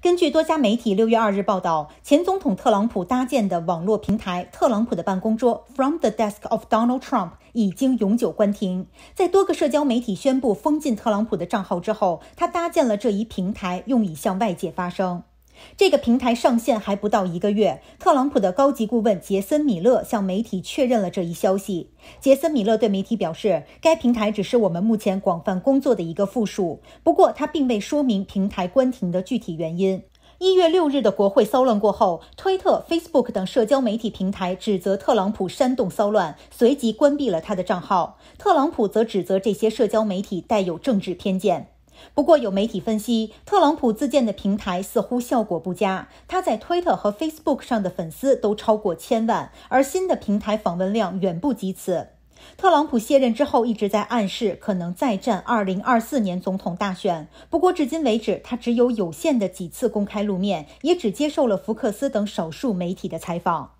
根据多家媒体六月二日报道，前总统特朗普搭建的网络平台“特朗普的办公桌 ”（From the Desk of Donald Trump） 已经永久关停。在多个社交媒体宣布封禁特朗普的账号之后，他搭建了这一平台，用以向外界发声。这个平台上线还不到一个月，特朗普的高级顾问杰森·米勒向媒体确认了这一消息。杰森·米勒对媒体表示，该平台只是我们目前广泛工作的一个附属。不过，他并未说明平台关停的具体原因。一月六日的国会骚乱过后，推特、Facebook 等社交媒体平台指责特朗普煽动骚乱，随即关闭了他的账号。特朗普则指责这些社交媒体带有政治偏见。不过，有媒体分析，特朗普自建的平台似乎效果不佳。他在推特和 Facebook 上的粉丝都超过千万，而新的平台访问量远不及此。特朗普卸任之后，一直在暗示可能再战2024年总统大选，不过至今为止，他只有有限的几次公开露面，也只接受了福克斯等少数媒体的采访。